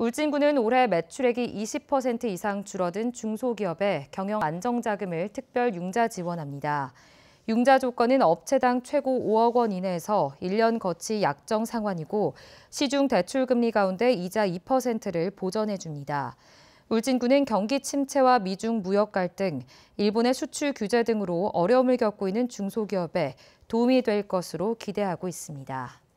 울진군은 올해 매출액이 20% 이상 줄어든 중소기업에 경영 안정자금을 특별 융자 지원합니다. 융자 조건은 업체당 최고 5억 원 이내에서 1년 거치 약정 상환이고 시중 대출 금리 가운데 이자 2%를 보전해 줍니다. 울진군은 경기 침체와 미중 무역 갈등, 일본의 수출 규제 등으로 어려움을 겪고 있는 중소기업에 도움이 될 것으로 기대하고 있습니다.